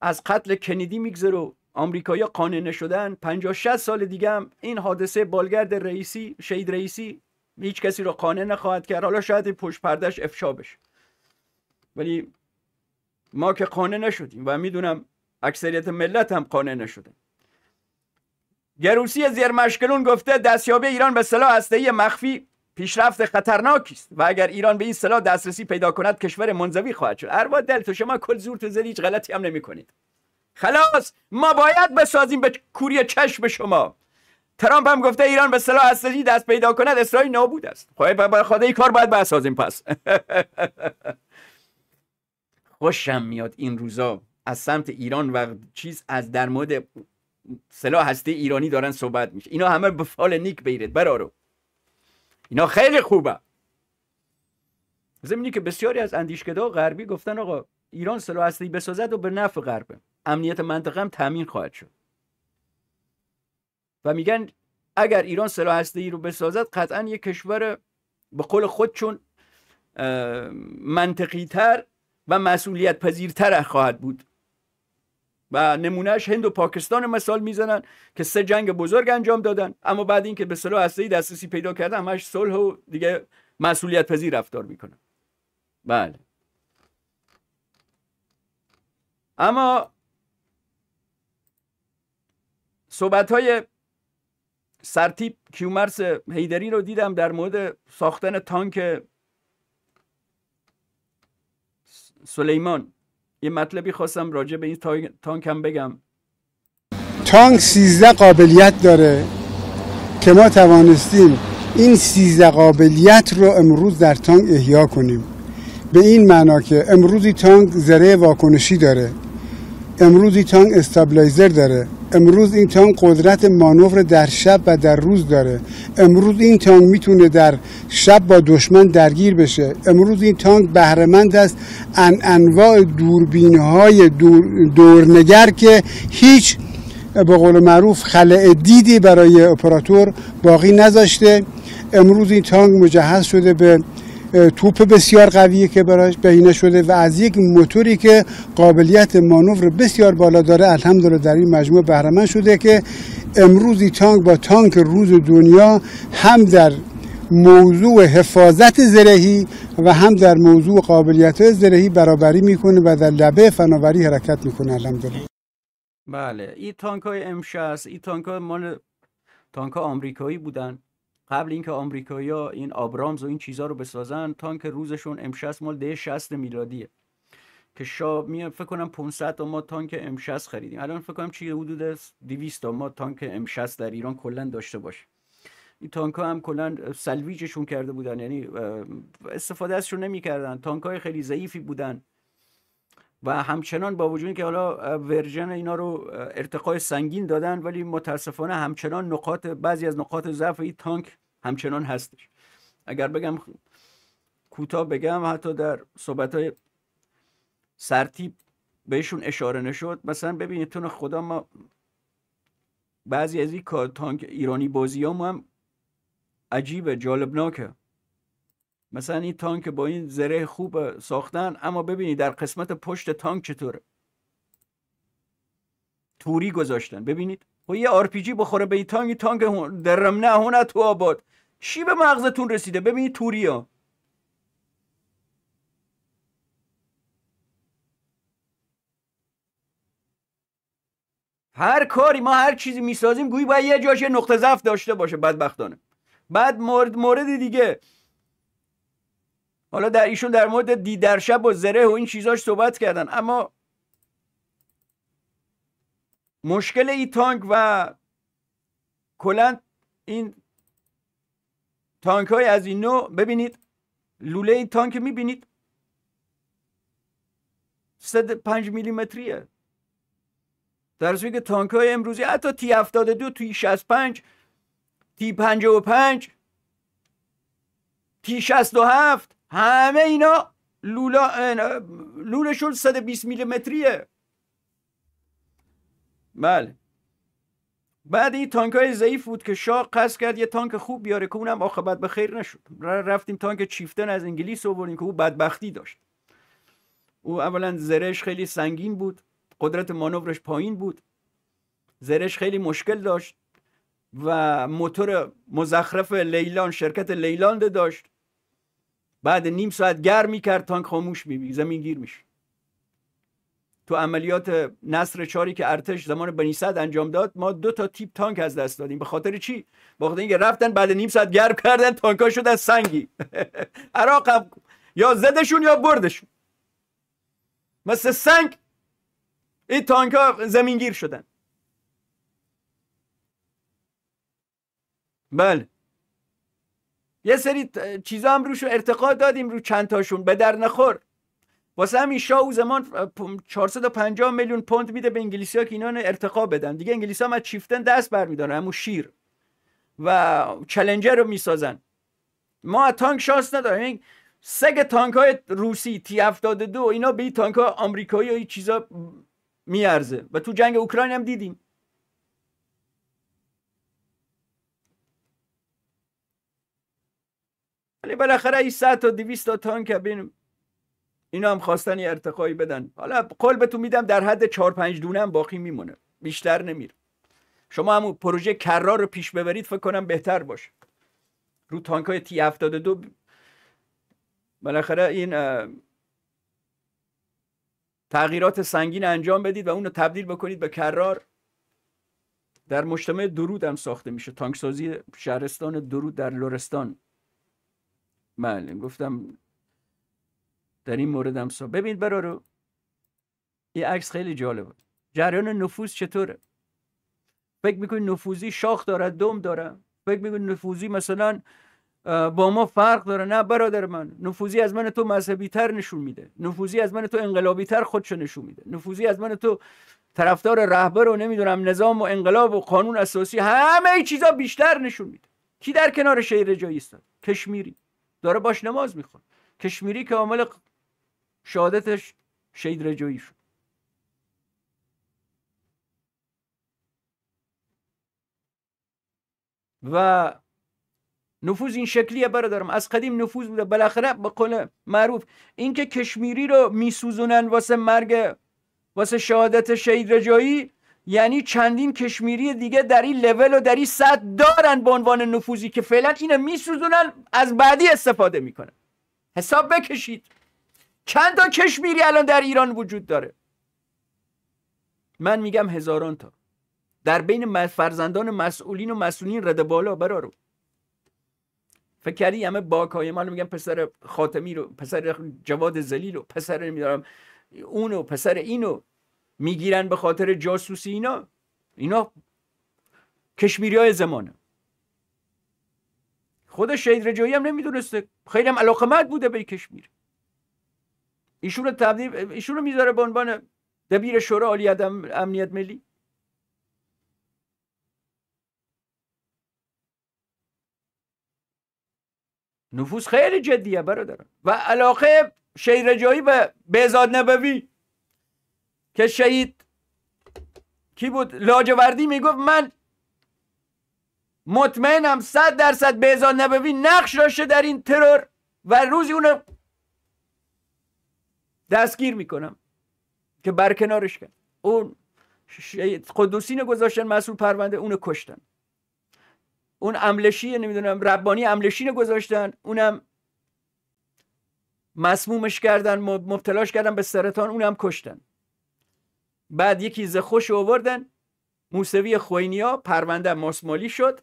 از قتل کنیدی میگذره و آمریکایی قانه نشدن 50 60 سال دیگه هم این حادثه بالگرد رئیسی شهید رئیسی هیچ کسی رو قانه نخواهد کرد حالا شاید پشت پردش افشا بشه ولی ما که قانه نشدیم و میدونم اکثریت ملت هم قانع نشدن گروسی زیر مشکلون گفته دستیابی ایران به سلاح هسته‌ای مخفی پیشرفت خطرناکی است و اگر ایران به این سلاح دسترسی پیدا کند کشور منزوی خواهد شد ارواد دل تو شما کل زور تو زدی هیچ غلطی هم نمی‌کنید خلاص ما باید بسازیم به کوری چشم شما ترامپ هم گفته ایران به سلاح هسته‌ای دست پیدا کند اسرائیل نابود است خب خدا کار باید بسازیم پس خوشم میاد این روزا از سمت ایران و چیز از در مورد سلاح هسته ایرانی دارن صحبت میشه اینا همه به فال نیک بیرد برارو اینا خیلی خوبه زمینی که بسیاری از اندیشکده غربی گفتن آقا ایران سلاح هسته بسازد و به نفع غربه امنیت منطقه هم تامین خواهد شد و میگن اگر ایران سلاح هسته ای رو بسازد قطعا یک کشور به قول خود چون منطقی تر و مسئولیت پذیرتر خواهد بود و نمونهش هند و پاکستان مثال میزنن که سه جنگ بزرگ انجام دادن اما بعد اینکه به صلاح هسته‌ای دسترسی پیدا کردن همش صلح و دیگه مسئولیت پذیر رفتار میکنن بله اما صحبت های سرتیپ کیومرس هیدری رو دیدم در مورد ساختن تانک سلیمان یه مطلبی خواستم راجع به این تانک هم بگم تانک 13 قابلیت داره که ما توانستیم این سیزده قابلیت رو امروز در تانک احیا کنیم به این معنا که امروزی تانک زره واکنشی داره امروز این تانک استابلایزر داره امروز این تانک قدرت مانور در شب و در روز داره امروز این تانک میتونه در شب با دشمن درگیر بشه امروز این تانک بهرهمند است ان انواع دوربین های دور دورنگر که هیچ به قول معروف خلع دیدی برای اپراتور باقی نذاشته امروز این تانک مجهز شده به توپ بسیار قویه که براش بهینه شده و از یک موتوری که قابلیت مانور بسیار بالا داره الحمدلله در این مجموعه بهرمند شده که امروزی تانک با تانک روز دنیا هم در موضوع حفاظت زرهی و هم در موضوع قابلیت زرهی برابری میکنه و در لبه فناوری حرکت میکنه الحمدلله بله این تانک های 60 این تانک مال تانک آمریکایی بودن قبل اینکه آمریکایی‌ها این آبرامز و این چیزها رو بسازن تانک روزشون ام 60 مال ده 60 میلادیه که شا می فکر کنم 500 تا ما تانک ام 60 خریدیم الان فکر کنم چی حدود 200 تا ما تانک ام 60 در ایران کلا داشته باشه این تانک ها هم کلا سلویجشون کرده بودن یعنی استفاده ازشون نمیکردن تانک های خیلی ضعیفی بودن و همچنان با وجود که حالا ورژن اینا رو ارتقای سنگین دادن ولی متاسفانه همچنان نقاط بعضی از نقاط ضعف این تانک همچنان هستش اگر بگم کوتاه بگم حتی در صحبت های سرتیب بهشون اشاره نشد مثلا ببینید تون خدا ما بعضی از این تانک ایرانی بازی هم, هم عجیبه جالبناکه مثلا این تانک با این زره خوب ساختن اما ببینی در قسمت پشت تانک چطوره توری گذاشتن ببینید و خب یه آر پی جی بخوره به این تانک تانک درم نه هونه تو آباد چی به مغزتون رسیده ببینید توری ها هر کاری ما هر چیزی میسازیم گویی باید یه جاش نقطه ضعف داشته باشه بدبختانه بعد مورد مورد دیگه حالا در ایشون در مورد دیدرشب شب و زره و این چیزاش صحبت کردن اما مشکل ای تانک و کلا این تانک های از این نوع ببینید لوله این تانک میبینید صد پنج میلیمتریه در صورتی که تانک های امروزی حتی تی 72 تی پنج تی 55 تی هفت همه اینا لولا لولشون 120 میلیمتریه بله بعد این تانک های ضعیف بود که شاه قصد کرد یه تانک خوب بیاره که اونم بعد به خیر نشد رفتیم تانک چیفتن از انگلیس آوردیم که او بدبختی داشت او اولا زرش خیلی سنگین بود قدرت مانورش پایین بود زرش خیلی مشکل داشت و موتور مزخرف لیلان شرکت لیلاند داشت بعد نیم ساعت گرم میکرد تانک خاموش میبینی زمین گیر میشه تو عملیات نصر چاری که ارتش زمان بنی صد انجام داد ما دو تا تیپ تانک از دست دادیم به خاطر چی به اینکه رفتن بعد نیم ساعت گرم کردن تانکا شدن سنگی عراق هم... یا زدشون یا بردشون مثل سنگ این زمین زمینگیر شدن بله یه سری چیزا هم روش ارتقا دادیم رو چند تاشون به در نخور واسه همین شاه زمان 450 میلیون پوند میده به انگلیسی ها که اینا ارتقا بدن دیگه انگلیسی ها از چیفتن دست برمیدارن همون شیر و چلنجر رو میسازن ما تانک شانس نداریم سگ تانک های روسی تی دو اینا به این تانک های آمریکایی و این چیزا میارزه و تو جنگ اوکراین هم دیدیم ولی بالاخره این 100 تا 200 تا تانک ببین اینا هم خواستن یه ارتقایی بدن حالا قول تو میدم در حد 4 5 دونه هم باقی میمونه بیشتر نمیره شما همون پروژه کرار رو پیش ببرید فکر کنم بهتر باشه رو تانک های تی 72 بالاخره این تغییرات سنگین انجام بدید و اون رو تبدیل بکنید به کرار در مجتمع درود هم ساخته میشه تانکسازی شهرستان درود در لرستان بله گفتم در این مورد هم ببین برا رو عکس خیلی جالبه جریان نفوذ چطوره فکر میکنی نفوذی شاخ داره دوم داره فکر میکنی نفوذی مثلا با ما فرق داره نه برادر من نفوذی از من تو مذهبی تر نشون میده نفوذی از من تو انقلابی تر خودشو نشون میده نفوذی از من تو طرفدار رهبر و نمیدونم نظام و انقلاب و قانون اساسی همه چیزا بیشتر نشون میده کی در کنار شیر جایی کشمیری داره باش نماز میخون کشمیری که عامل شهادتش شهید رجایی شد و نفوذ این شکلیه برادرم از قدیم نفوذ بوده بالاخره به قول معروف اینکه کشمیری رو میسوزونن واسه مرگ واسه شهادت شهید رجایی یعنی چندین کشمیری دیگه در این لول و در این سطح دارن به عنوان نفوذی که فعلا اینو میسوزونن از بعدی استفاده میکنن حساب بکشید چند تا کشمیری الان در ایران وجود داره من میگم هزاران تا در بین فرزندان مسئولین و مسئولین رد بالا برارو فکر کردی همه باکای من میگم پسر خاتمی رو پسر جواد زلیل رو پسر نمیدارم اونو پسر اینو میگیرن به خاطر جاسوسی اینا اینا کشمیری های زمانه خود شهید رجایی هم نمیدونسته خیلی هم مد بوده به کشمیر ایشون رو تبدیل ایشون رو میذاره به عنوان دبیر شورا عالی امنیت ملی نفوس خیلی جدیه برادران و علاقه شهید رجایی به بهزاد نبوی که شهید کی بود لاجوردی میگفت من مطمئنم صد درصد ازان نبوی نقش داشته در این ترور و روزی اونو دستگیر میکنم که برکنارش کن اون شهید گذاشتن مسئول پرونده اونو کشتن اون املشی نمیدونم ربانی املشی گذاشتن اونم مسمومش کردن مبتلاش کردن به سرطان اونم کشتن بعد یکی ز خوش آوردن موسوی خوینیا پرونده ماسمالی شد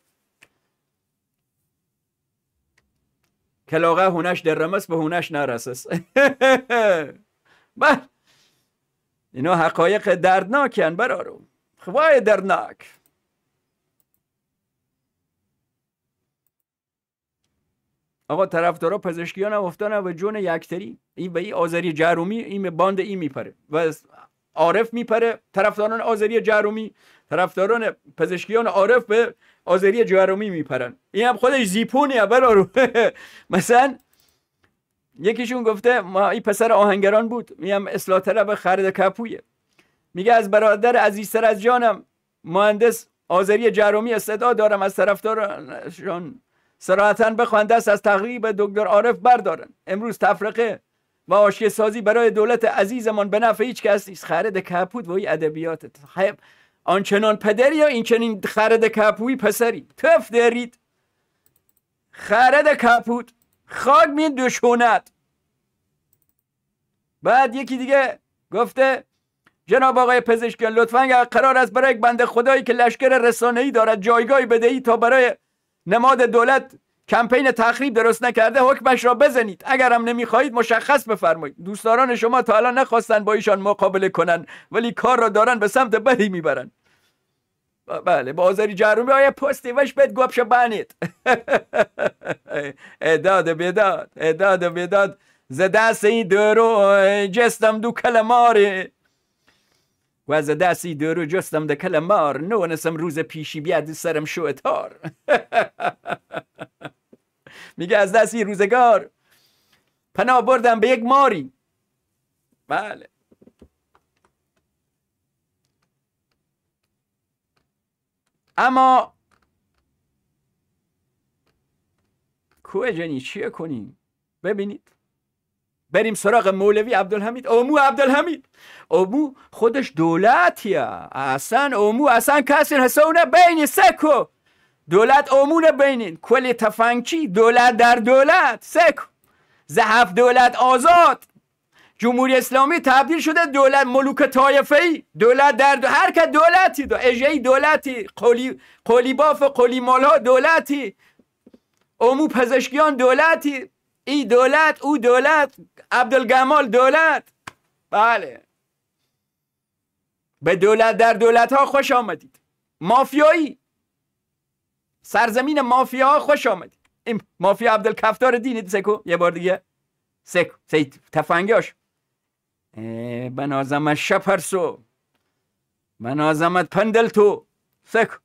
کلاغه هونش در رمس به هونش نرسس بله اینا حقایق دردناکن برارو خواه خب، دردناک آقا طرفدارا پزشکیان هم افتادن و جون یکتری این به این آذری جرومی این باند این میپره و عارف میپره طرفداران آذری جرومی طرفداران پزشکیان عارف به آذری جرومی میپرن این هم خودش زیپونه برارو مثلا یکیشون گفته ما این پسر آهنگران بود میم اصلاح طلب خرد کپویه میگه از برادر عزیزتر از جانم مهندس آذری جرومی استدعا دارم از طرفدارشان سراحتا بخوان دست از تقریب دکتر عارف بردارن امروز تفرقه و آشیه سازی برای دولت عزیزمان به نفع هیچ کس نیست خرد کپوت و ادبیاتت آنچنان پدری یا این چنین خرد کپوی پسری تف دارید خرد کپوت خاک می دشونت بعد یکی دیگه گفته جناب آقای پزشکیان لطفا قرار است برای یک بنده خدایی که لشکر رسانه‌ای دارد جایگاهی بدهی تا برای نماد دولت کمپین تخریب درست نکرده حکمش را بزنید اگرم نمیخواهید مشخص بفرمایید دوستداران شما تا الان نخواستن با ایشان مقابله کنن ولی کار را دارن به سمت بدی میبرن بله بازاری جرومی آیا پستی وش بد گوبش بانید اداد بداد اداد بداد ز دست درو جستم دو کلماره و از دستی درو جستم دو کلمار نونسم روز پیشی بیاد سرم تار میگه از دستی روزگار پناه بردم به یک ماری بله اما کوه جنی چیه کنیم ببینید بریم سراغ مولوی عبدالحمید امو عبدالحمید امو خودش دولتیه اصلا امو اصلا کسی حسونه بین سکو دولت امور بینین کل تفنکی دولت در دولت سک زهف دولت آزاد جمهوری اسلامی تبدیل شده دولت ملوک طایفه ای دولت در هر که دولتی دو اجهی دولتی قلی قلی باف قلی دولتی امو پزشکیان دولتی ای دولت او دولت عبدالگمال دولت بله به دولت در دولت ها خوش آمدید مافیایی سرزمین مافیا خوش آمدید این مافیا عبدالکفتار دینی سکو یه بار دیگه سکو سید تفنگاش بنازمت شپرسو بنازمت پندل تو سکو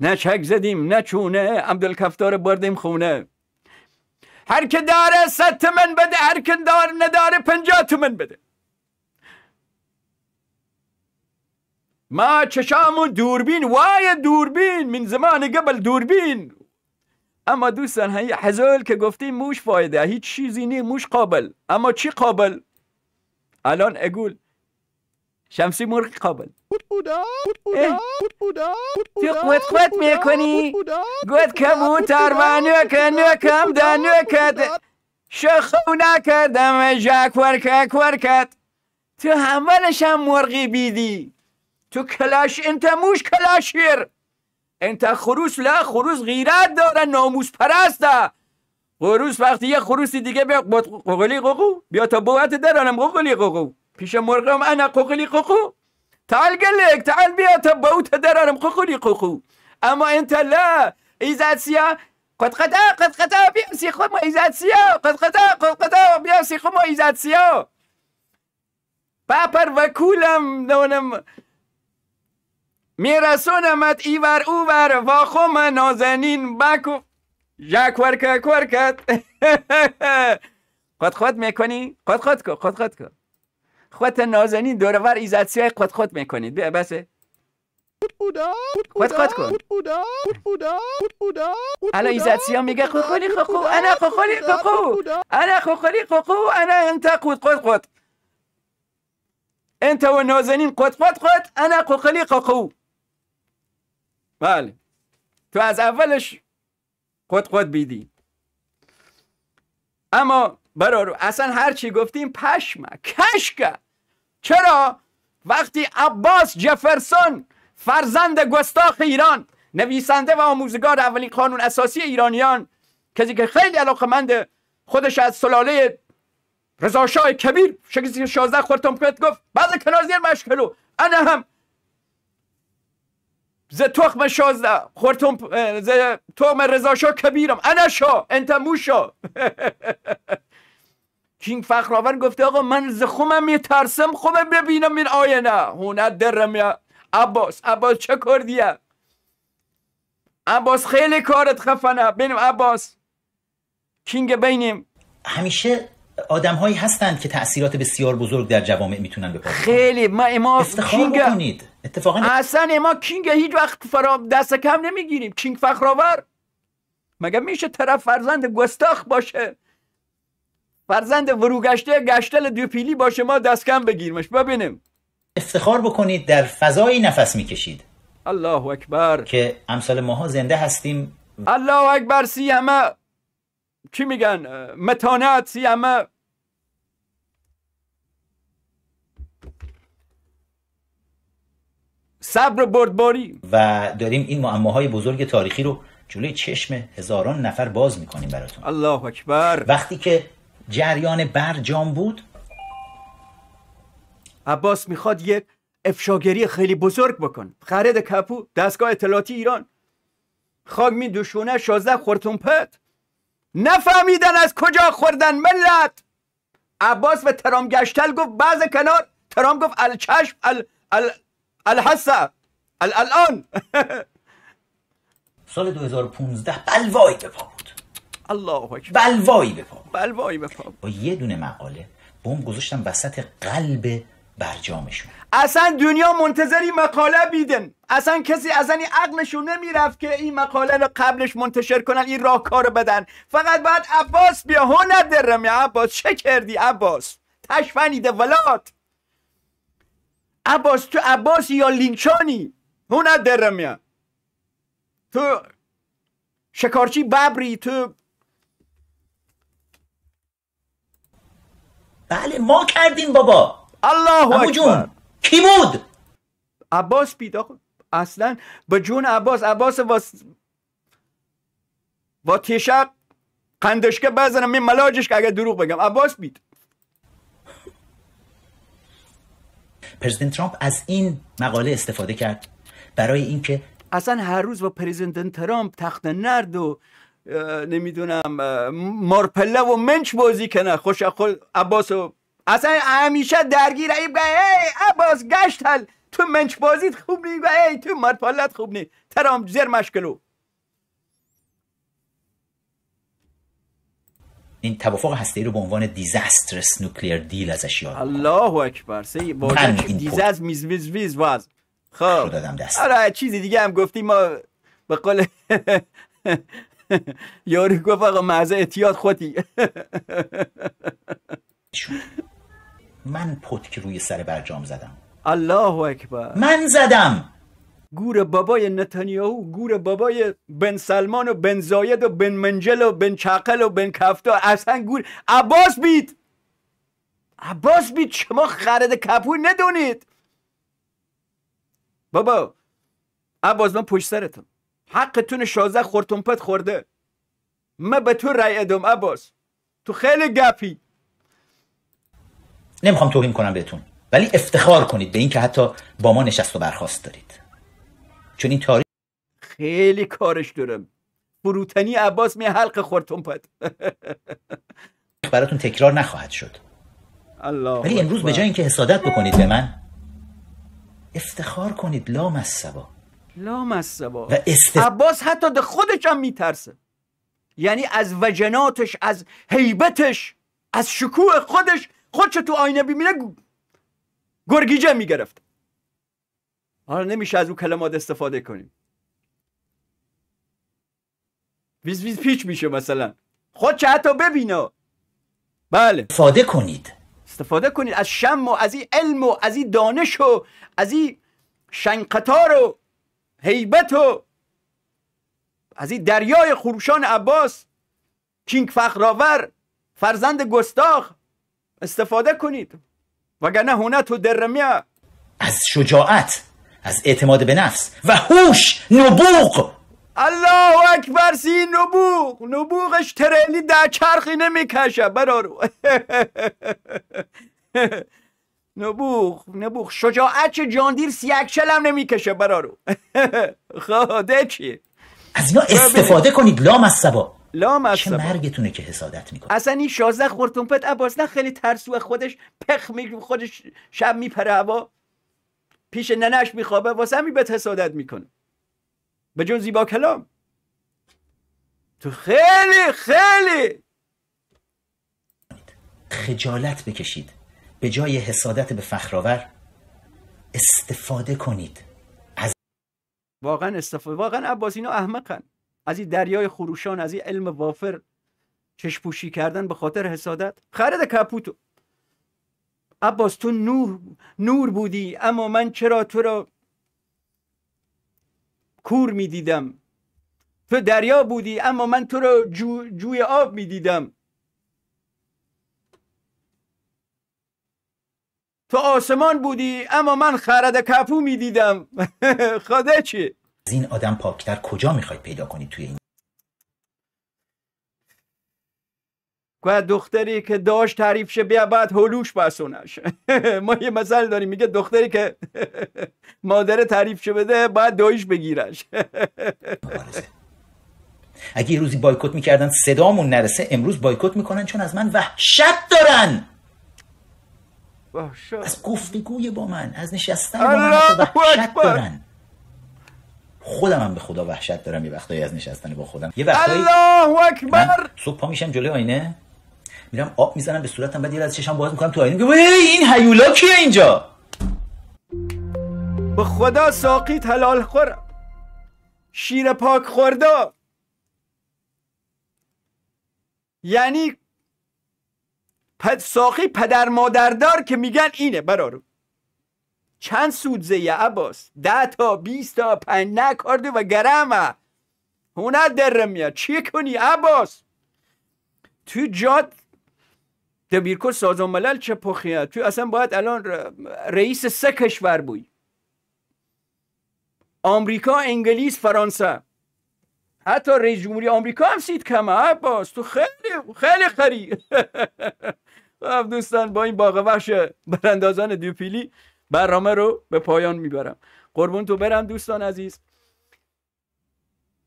نه چک زدیم نه چونه عبدالکفتار بردیم خونه هر که داره ست من بده هر که دار نداره پنجات تومن بده ما چشامو دوربین وای دوربین من زمان قبل دوربین اما دوستان هی حزول که گفتیم موش فایده هیچ چیزی نیست موش قابل اما چی قابل الان اگول شمسی مرغ قابل تو قوت قوت میکنی گفت کبوتر و نوک نوکم دا نوکت شخو نکردم جک ورکک ورکت تو همولش هم مرغی بیدی تو کلش انت موش کلاشیر انت خروس لا خروس غیرت داره ناموس پرسته خروس وقتی یه خروسی دیگه بیا قوقلی قوقو بیا تا بوت درانم قوقلی قوقو پیش مرغم انا قوقلی قوقو تعال گلک تعال بیا تا بوت درانم قوقلی قوقو اما انت لا ایزاد سیا قد قد قد قطع بیا خود ما ایزاد سیا قد قطع قد قطع بیا خود ما ایزاد سیا پاپر و کولم دونم میرسونمت ایور اوور و خوم نازنین بکو جک ورکه ورکت خود خود میکنی؟ خود خود کن خود خود کن خود نازنین دورور ایزتسی های خود خود میکنید بیا بسه خود خود کن حالا ایزتسی ها میگه خود خود خود انا خود خود خود انا خود خود خود انا انت خود خود خود انت و نازنین قد قد قد انا قوقلی قوقو بله تو از اولش خود خود بیدی اما برارو اصلا هر چی گفتیم پشمه کشکه چرا وقتی عباس جفرسون فرزند گستاخ ایران نویسنده و آموزگار اولین قانون اساسی ایرانیان کسی که خیلی علاقمند خودش از سلاله رضا کبیر شگزی 16 خورتم گفت بعد بله، زیر مشکلو انا هم ز تخم شازده خورتم ز تخم رزاشا کبیرم انا شا انت موشا کینگ فخرآور گفته آقا من ز خومم میترسم خوبه ببینم این آینه هونه درم یا عباس عباس چه کردیه عباس خیلی کارت خفنه بینیم عباس کینگ بینیم همیشه آدم هایی هستند که تاثیرات بسیار بزرگ در جوامع میتونن بپذیرن خیلی ما امام کینگ بکنید اتفاقا اصلا ما کینگ هیچ وقت فرا دست کم نمیگیریم کینگ فخرآور مگه میشه طرف فرزند گستاخ باشه فرزند وروگشته گشتل دوپیلی باشه ما دست کم بگیرمش ببینیم افتخار بکنید در فضایی نفس میکشید الله اکبر که امثال ماها زنده هستیم الله اکبر سی همه چی میگن متانت سی صبر بردباری و داریم این معماهای بزرگ تاریخی رو جلوی چشم هزاران نفر باز میکنیم براتون الله اکبر وقتی که جریان برجام بود عباس میخواد یک افشاگری خیلی بزرگ بکن خرید کپو دستگاه اطلاعاتی ایران خاک دوشونه شازده خورتون پت نفهمیدن از کجا خوردن ملت عباس به ترام گشتل گفت بعض کنار ترام گفت الچشم ال... ال... الحسا الان سال 2015 بلوای به پا بود الله اکبر بلوای به پا به پا با یه دونه مقاله بم گذاشتم وسط قلب برجامشون اصلا دنیا منتظری مقاله بیدن اصلا کسی از این عقلشو نمیرفت که این مقاله رو قبلش منتشر کنن این کارو بدن فقط بعد عباس بیا هنر درمی عباس چه کردی عباس تشفنیده ولات عباس تو عباسی یا لینچانی اون درم یا تو شکارچی ببری تو بله ما کردیم بابا الله اکبر کی بود عباس پیدا اصلا به جون عباس عباس واس... با تیشق قندشکه بزنم می ملاجش که اگه دروغ بگم عباس بید پرزیدنت ترامپ از این مقاله استفاده کرد برای اینکه اصلا هر روز با پرزیدنت ترامپ تخت نرد و نمیدونم مارپله و منچ بازی کنه خوش خود عباس و اصلا همیشه درگیر ای ای عباس گشتل تو منچ بازیت خوب نی ای تو مارپلت خوب نی ترامپ زیر مشکلو این توافق هسته‌ای رو به عنوان دیزاسترس نوکلیر دیل ازش یاد الله اکبر سه واژه دیزاست میز میز میز واز خب آره چیزی دیگه هم گفتیم ما به قول یاری گفت آقا مزه اعتیاد خودی من پتک روی سر برجام زدم الله اکبر من زدم گور بابای نتانیاهو گور بابای بن سلمان و بن زاید و بن منجل و بن چقل و بن کفتا اصلا گور عباس بید عباس بید شما خرد کپور ندونید بابا عباس من پشت سرتم حقتون شازه پت خورده من به تو رأی عباس تو خیلی گپی نمیخوام توهین کنم بهتون ولی افتخار کنید به اینکه حتی با ما نشست و برخواست دارید چون این تاریخ خیلی کارش دارم بروتنی عباس می حلق خورتون پد براتون تکرار نخواهد شد الله ولی امروز به جای اینکه حسادت بکنید به من افتخار کنید لا از لا لام و است... عباس حتی ده خودش هم میترسه یعنی از وجناتش از حیبتش از شکوه خودش خودش تو آینه ببینه گرگیجه میگرفت حالا نمیشه از اون کلمات استفاده کنیم ویز ویز پیچ میشه مثلا خود چه حتی ببینه بله استفاده کنید استفاده کنید از شم و از این علم و از این دانش و از این شنقتار و حیبت و از این دریای خروشان عباس کینگ فخرآور فرزند گستاخ استفاده کنید وگرنه هونت و درمیه از شجاعت از اعتماد به نفس و هوش نبوغ الله اکبر سی نبوغ نبوغش ترلی در چرخی نمیکشه برارو نبوغ نبوغ شجاعت چه جاندیر سیکشل هم نمیکشه برارو خواده از اینا استفاده کنید لام از سبا لام از چه مرگتونه که حسادت میکنه اصلا این شازده پت عباس نه خیلی ترسو خودش پخ می خودش شب میپره هوا پیش ننش میخوابه واسه همی بهت حسادت میکنه به جون زیبا کلام تو خیلی خیلی خجالت بکشید به جای حسادت به فخرآور استفاده کنید از واقعا استفاده واقعا اینا احمقن از این دریای خروشان از این علم وافر چشپوشی کردن به خاطر حسادت خرد کپوتو عباس تو نور نور بودی اما من چرا تو را کور می دیدم تو دریا بودی اما من تو را جوی آب می دیدم تو آسمان بودی اما من خرد کفو می دیدم خدا چی؟ از این آدم پاکتر کجا خواهی پیدا کنی توی این و دختری که داشت تعریف شه بیا بعد هلوش بسونش ما یه مثال داریم میگه دختری که مادر تعریف شه بده بعد دایش بگیرش اگه یه روزی بایکوت میکردن صدامون نرسه امروز بایکوت میکنن چون از من وحشت دارن وحشت. از گفتگوی با من از نشستن با من وحشت دارن خودم هم به خدا وحشت دارم یه وقتایی از نشستن با خودم یه وقتایی الله اکبر صبح پا میشم جلوی آینه میرم آب میزنم به صورتم بعد یه از چشم باز میکنم تو آینه میگم این هیولا کیه اینجا به خدا ساقی تلال خور شیر پاک خورده یعنی پد ساقی پدر مادردار که میگن اینه برارو چند سود یه عباس ده تا بیست تا پنج نکارده و گرمه هنر در میاد چی کنی عباس تو جاد تبیرکل سازمان ملل چه پخیه تو اصلا باید الان رئیس سه کشور بوی آمریکا انگلیس فرانسه حتی رئیس جمهوری آمریکا هم سید کمه عباس تو خیلی خیلی خری دوستان با این باغ وحش براندازان دیوپیلی برنامه رو به پایان میبرم قربون تو برم دوستان عزیز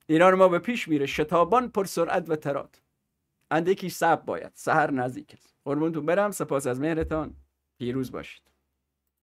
ایران ما به پیش میره شتابان پر سرعت و ترات اندکی صبر باید سهر نزدیک است قربونتون برم سپاس از مهرتان پیروز باشید